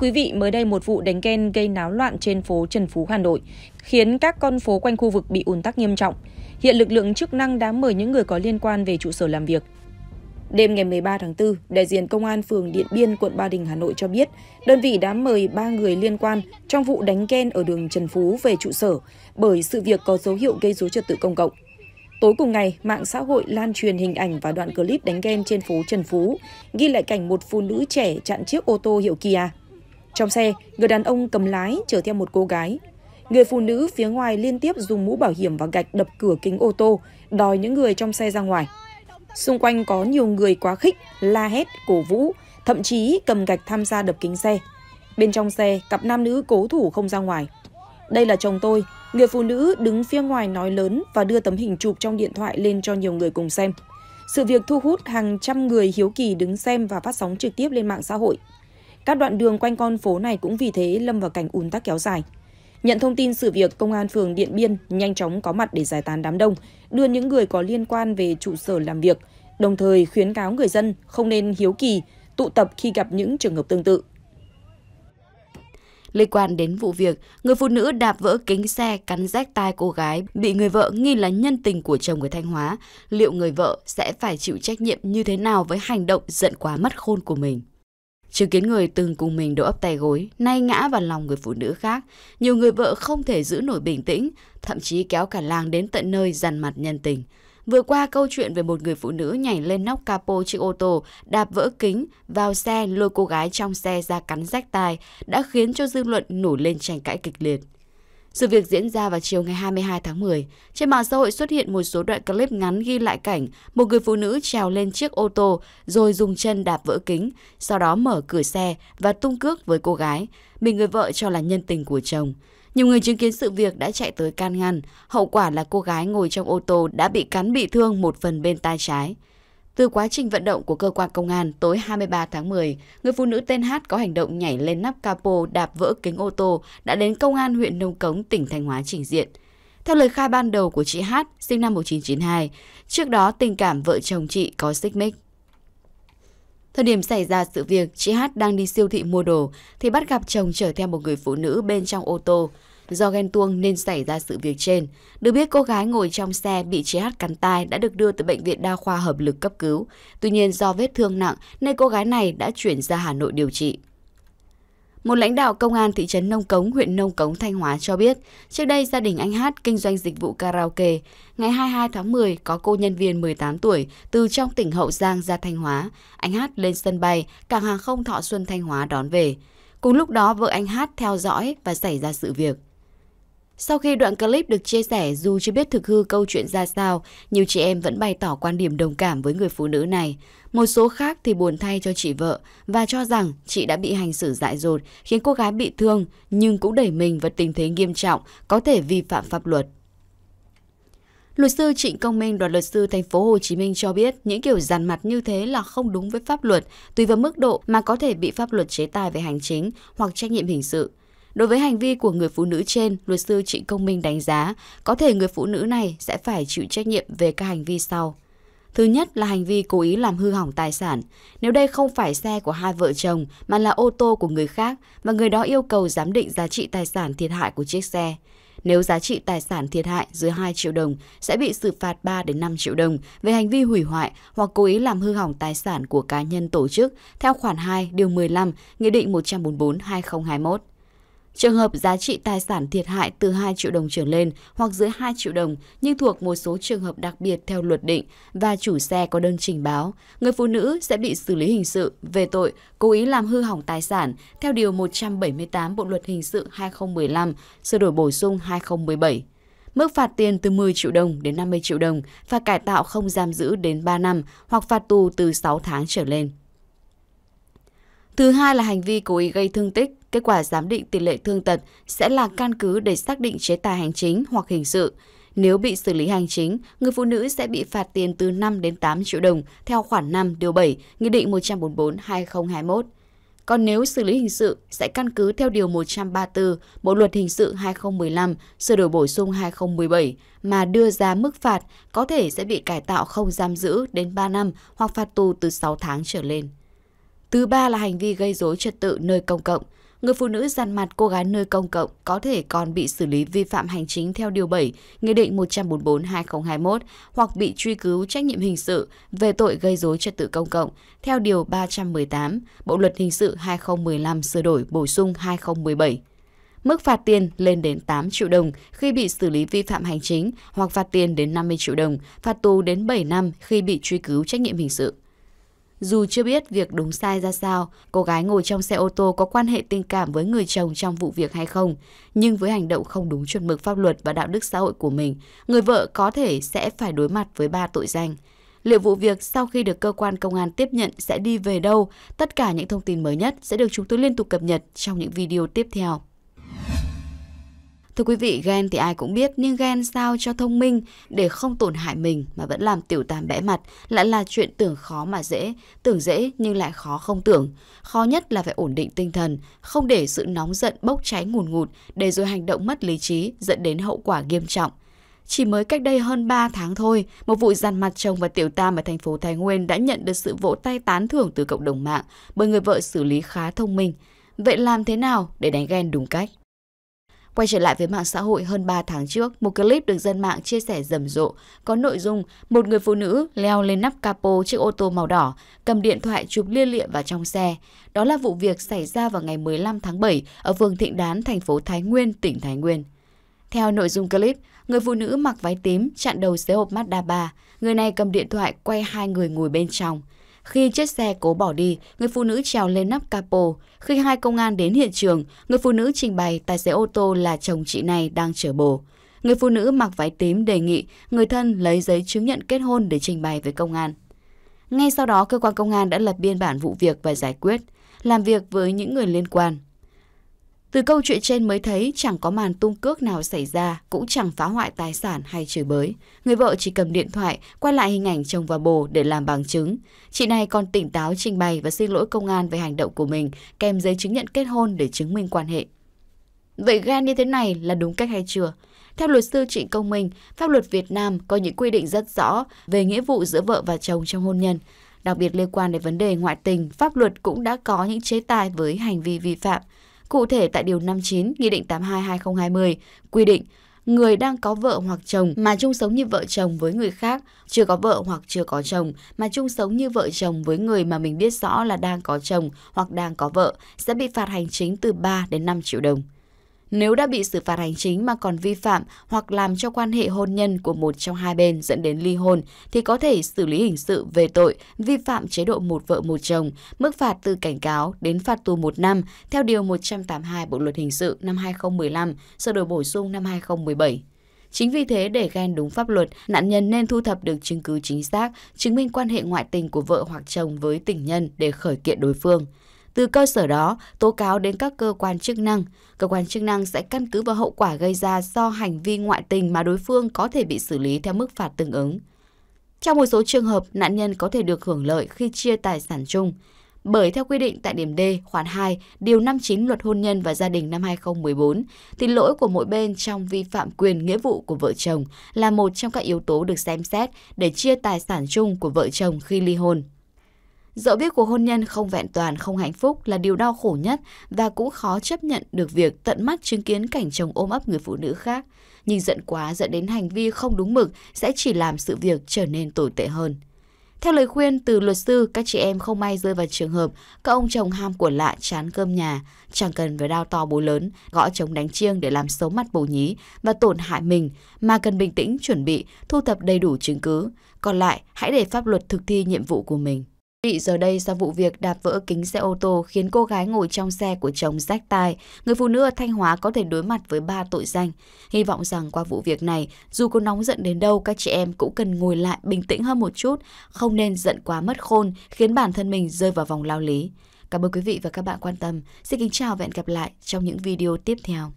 quý vị, mới đây một vụ đánh ghen gây náo loạn trên phố Trần Phú, Hà Nội, khiến các con phố quanh khu vực bị ùn tắc nghiêm trọng. Hiện lực lượng chức năng đã mời những người có liên quan về trụ sở làm việc. Đêm ngày 13 tháng 4, đại diện Công an phường Điện Biên, quận Ba Đình, Hà Nội cho biết, đơn vị đã mời 3 người liên quan trong vụ đánh ghen ở đường Trần Phú về trụ sở bởi sự việc có dấu hiệu gây dối trật tự công cộng. Tối cùng ngày, mạng xã hội lan truyền hình ảnh và đoạn clip đánh ghen trên phố Trần Phú, ghi lại cảnh một phụ nữ trẻ chặn chiếc ô tô hiệu Kia. Trong xe, người đàn ông cầm lái chở theo một cô gái. Người phụ nữ phía ngoài liên tiếp dùng mũ bảo hiểm và gạch đập cửa kính ô tô, đòi những người trong xe ra ngoài. Xung quanh có nhiều người quá khích, la hét, cổ vũ, thậm chí cầm gạch tham gia đập kính xe. Bên trong xe, cặp nam nữ cố thủ không ra ngoài. Đây là chồng tôi, người phụ nữ đứng phía ngoài nói lớn và đưa tấm hình chụp trong điện thoại lên cho nhiều người cùng xem. Sự việc thu hút hàng trăm người hiếu kỳ đứng xem và phát sóng trực tiếp lên mạng xã hội. Các đoạn đường quanh con phố này cũng vì thế lâm vào cảnh ùn tắc kéo dài. Nhận thông tin sự việc, công an phường Điện Biên nhanh chóng có mặt để giải tán đám đông, đưa những người có liên quan về trụ sở làm việc, đồng thời khuyến cáo người dân không nên hiếu kỳ, tụ tập khi gặp những trường hợp tương tự. Liên quan đến vụ việc, người phụ nữ đạp vỡ kính xe cắn rách tai cô gái bị người vợ nghi là nhân tình của chồng người Thanh Hóa. Liệu người vợ sẽ phải chịu trách nhiệm như thế nào với hành động giận quá mất khôn của mình? Chứng kiến người từng cùng mình đổ ấp tay gối, nay ngã vào lòng người phụ nữ khác, nhiều người vợ không thể giữ nổi bình tĩnh, thậm chí kéo cả làng đến tận nơi dằn mặt nhân tình. Vừa qua câu chuyện về một người phụ nữ nhảy lên nóc capo chiếc ô tô, đạp vỡ kính, vào xe lôi cô gái trong xe ra cắn rách tai đã khiến cho dư luận nổi lên tranh cãi kịch liệt. Sự việc diễn ra vào chiều ngày 22 tháng 10. Trên mạng xã hội xuất hiện một số đoạn clip ngắn ghi lại cảnh một người phụ nữ trèo lên chiếc ô tô rồi dùng chân đạp vỡ kính, sau đó mở cửa xe và tung cước với cô gái, mình người vợ cho là nhân tình của chồng. Nhiều người chứng kiến sự việc đã chạy tới can ngăn, hậu quả là cô gái ngồi trong ô tô đã bị cắn bị thương một phần bên tai trái. Từ quá trình vận động của cơ quan công an, tối 23 tháng 10, người phụ nữ tên Hát có hành động nhảy lên nắp capo đạp vỡ kính ô tô đã đến công an huyện Nông Cống, tỉnh Thanh Hóa trình diện. Theo lời khai ban đầu của chị Hát, sinh năm 1992, trước đó tình cảm vợ chồng chị có xích mích. Thời điểm xảy ra sự việc, chị Hát đang đi siêu thị mua đồ thì bắt gặp chồng chở theo một người phụ nữ bên trong ô tô. Do ghen tuông nên xảy ra sự việc trên. Được biết cô gái ngồi trong xe bị chị Hát cắn tai đã được đưa tới bệnh viện đa khoa hợp lực cấp cứu. Tuy nhiên do vết thương nặng nên cô gái này đã chuyển ra Hà Nội điều trị. Một lãnh đạo công an thị trấn Nông Cống, huyện Nông Cống, Thanh Hóa cho biết, trước đây gia đình anh Hát kinh doanh dịch vụ karaoke. Ngày 22 tháng 10, có cô nhân viên 18 tuổi từ trong tỉnh Hậu Giang ra Thanh Hóa. Anh Hát lên sân bay, cảng hàng không Thọ Xuân Thanh Hóa đón về. Cùng lúc đó, vợ anh Hát theo dõi và xảy ra sự việc. Sau khi đoạn clip được chia sẻ dù chưa biết thực hư câu chuyện ra sao, nhiều chị em vẫn bày tỏ quan điểm đồng cảm với người phụ nữ này. Một số khác thì buồn thay cho chị vợ và cho rằng chị đã bị hành xử dại dột khiến cô gái bị thương nhưng cũng đẩy mình vào tình thế nghiêm trọng có thể vi phạm pháp luật. Luật sư Trịnh Công Minh, đoàn luật sư thành phố Hồ Chí Minh cho biết, những kiểu dàn mặt như thế là không đúng với pháp luật, tùy vào mức độ mà có thể bị pháp luật chế tài về hành chính hoặc trách nhiệm hình sự. Đối với hành vi của người phụ nữ trên, luật sư Trịnh Công Minh đánh giá có thể người phụ nữ này sẽ phải chịu trách nhiệm về các hành vi sau. Thứ nhất là hành vi cố ý làm hư hỏng tài sản. Nếu đây không phải xe của hai vợ chồng mà là ô tô của người khác và người đó yêu cầu giám định giá trị tài sản thiệt hại của chiếc xe. Nếu giá trị tài sản thiệt hại dưới 2 triệu đồng sẽ bị xử phạt 3 đến 5 triệu đồng về hành vi hủy hoại hoặc cố ý làm hư hỏng tài sản của cá nhân tổ chức theo khoản 2 điều 15 Nghị định 144 2021. Trường hợp giá trị tài sản thiệt hại từ 2 triệu đồng trở lên hoặc dưới 2 triệu đồng nhưng thuộc một số trường hợp đặc biệt theo luật định và chủ xe có đơn trình báo, người phụ nữ sẽ bị xử lý hình sự về tội cố ý làm hư hỏng tài sản theo Điều 178 Bộ Luật Hình sự 2015, sửa đổi bổ sung 2017. Mức phạt tiền từ 10 triệu đồng đến 50 triệu đồng, phạt cải tạo không giam giữ đến 3 năm hoặc phạt tù từ 6 tháng trở lên. Thứ hai là hành vi cố ý gây thương tích. Kết quả giám định tỷ lệ thương tật sẽ là căn cứ để xác định chế tài hành chính hoặc hình sự. Nếu bị xử lý hành chính, người phụ nữ sẽ bị phạt tiền từ 5 đến 8 triệu đồng theo khoản 5 điều 7 Nghị định 144-2021. Còn nếu xử lý hình sự sẽ căn cứ theo Điều 134 Bộ Luật Hình sự 2015 sửa đổi bổ sung 2017 mà đưa ra mức phạt có thể sẽ bị cải tạo không giam giữ đến 3 năm hoặc phạt tù từ 6 tháng trở lên. Thứ ba là hành vi gây dối trật tự nơi công cộng. Người phụ nữ dàn mặt cô gái nơi công cộng có thể còn bị xử lý vi phạm hành chính theo Điều 7, Nghị định 144-2021 hoặc bị truy cứu trách nhiệm hình sự về tội gây dối trật tự công cộng theo Điều 318, Bộ Luật Hình sự 2015 sửa đổi bổ sung 2017. Mức phạt tiền lên đến 8 triệu đồng khi bị xử lý vi phạm hành chính hoặc phạt tiền đến 50 triệu đồng, phạt tù đến 7 năm khi bị truy cứu trách nhiệm hình sự. Dù chưa biết việc đúng sai ra sao, cô gái ngồi trong xe ô tô có quan hệ tình cảm với người chồng trong vụ việc hay không, nhưng với hành động không đúng chuẩn mực pháp luật và đạo đức xã hội của mình, người vợ có thể sẽ phải đối mặt với ba tội danh. Liệu vụ việc sau khi được cơ quan công an tiếp nhận sẽ đi về đâu? Tất cả những thông tin mới nhất sẽ được chúng tôi liên tục cập nhật trong những video tiếp theo. Thưa quý vị, ghen thì ai cũng biết, nhưng ghen sao cho thông minh để không tổn hại mình mà vẫn làm tiểu tam bẽ mặt lại là chuyện tưởng khó mà dễ, tưởng dễ nhưng lại khó không tưởng. Khó nhất là phải ổn định tinh thần, không để sự nóng giận bốc cháy ngùn ngụt để rồi hành động mất lý trí dẫn đến hậu quả nghiêm trọng. Chỉ mới cách đây hơn 3 tháng thôi, một vụ dàn mặt chồng và tiểu tam ở thành phố Thái Nguyên đã nhận được sự vỗ tay tán thưởng từ cộng đồng mạng bởi người vợ xử lý khá thông minh. Vậy làm thế nào để đánh ghen đúng cách? Quay trở lại với mạng xã hội hơn 3 tháng trước, một clip được dân mạng chia sẻ rầm rộ có nội dung một người phụ nữ leo lên nắp capo chiếc ô tô màu đỏ, cầm điện thoại chụp liên lịa vào trong xe. Đó là vụ việc xảy ra vào ngày 15 tháng 7 ở phường Thịnh Đán, thành phố Thái Nguyên, tỉnh Thái Nguyên. Theo nội dung clip, người phụ nữ mặc váy tím chặn đầu xế hộp Mazda 3. Người này cầm điện thoại quay hai người ngồi bên trong. Khi chiếc xe cố bỏ đi, người phụ nữ trèo lên nắp capo. Khi hai công an đến hiện trường, người phụ nữ trình bày tài xế ô tô là chồng chị này đang chở bồ. Người phụ nữ mặc váy tím đề nghị người thân lấy giấy chứng nhận kết hôn để trình bày với công an. Ngay sau đó, cơ quan công an đã lập biên bản vụ việc và giải quyết, làm việc với những người liên quan. Từ câu chuyện trên mới thấy chẳng có màn tung cước nào xảy ra, cũng chẳng phá hoại tài sản hay chửi bới. Người vợ chỉ cầm điện thoại, quay lại hình ảnh chồng và bồ để làm bằng chứng. Chị này còn tỉnh táo trình bày và xin lỗi công an về hành động của mình, kèm giấy chứng nhận kết hôn để chứng minh quan hệ. Vậy ghen như thế này là đúng cách hay chưa? Theo luật sư Trịnh Công Minh, pháp luật Việt Nam có những quy định rất rõ về nghĩa vụ giữa vợ và chồng trong hôn nhân. Đặc biệt liên quan đến vấn đề ngoại tình, pháp luật cũng đã có những chế tài với hành vi vi phạm – Cụ thể tại Điều 59, Nghị định 82-2020 quy định người đang có vợ hoặc chồng mà chung sống như vợ chồng với người khác, chưa có vợ hoặc chưa có chồng mà chung sống như vợ chồng với người mà mình biết rõ là đang có chồng hoặc đang có vợ sẽ bị phạt hành chính từ 3 đến 5 triệu đồng. Nếu đã bị xử phạt hành chính mà còn vi phạm hoặc làm cho quan hệ hôn nhân của một trong hai bên dẫn đến ly hôn thì có thể xử lý hình sự về tội vi phạm chế độ một vợ một chồng, mức phạt từ cảnh cáo đến phạt tù một năm theo Điều 182 Bộ Luật Hình sự năm 2015, sửa đổi bổ sung năm 2017. Chính vì thế, để ghen đúng pháp luật, nạn nhân nên thu thập được chứng cứ chính xác, chứng minh quan hệ ngoại tình của vợ hoặc chồng với tình nhân để khởi kiện đối phương. Từ cơ sở đó, tố cáo đến các cơ quan chức năng. Cơ quan chức năng sẽ căn cứ vào hậu quả gây ra do hành vi ngoại tình mà đối phương có thể bị xử lý theo mức phạt tương ứng. Trong một số trường hợp, nạn nhân có thể được hưởng lợi khi chia tài sản chung. Bởi theo quy định tại điểm D khoản 2, điều 59 Luật hôn nhân và gia đình năm 2014, thì lỗi của mỗi bên trong vi phạm quyền nghĩa vụ của vợ chồng là một trong các yếu tố được xem xét để chia tài sản chung của vợ chồng khi ly hôn. Dẫu biết cuộc hôn nhân không vẹn toàn, không hạnh phúc là điều đau khổ nhất và cũng khó chấp nhận được việc tận mắt chứng kiến cảnh chồng ôm ấp người phụ nữ khác. Nhưng giận quá dẫn đến hành vi không đúng mực sẽ chỉ làm sự việc trở nên tồi tệ hơn. Theo lời khuyên từ luật sư, các chị em không may rơi vào trường hợp các ông chồng ham của lạ chán cơm nhà, chẳng cần phải đau to bố lớn, gõ chống đánh chiêng để làm xấu mặt bồ nhí và tổn hại mình, mà cần bình tĩnh chuẩn bị, thu thập đầy đủ chứng cứ. Còn lại, hãy để pháp luật thực thi nhiệm vụ của mình. Chị giờ đây sau vụ việc đạp vỡ kính xe ô tô khiến cô gái ngồi trong xe của chồng rách tai, người phụ nữ ở Thanh Hóa có thể đối mặt với ba tội danh. Hy vọng rằng qua vụ việc này, dù có nóng giận đến đâu, các chị em cũng cần ngồi lại bình tĩnh hơn một chút, không nên giận quá mất khôn, khiến bản thân mình rơi vào vòng lao lý. Cảm ơn quý vị và các bạn quan tâm. Xin kính chào và hẹn gặp lại trong những video tiếp theo.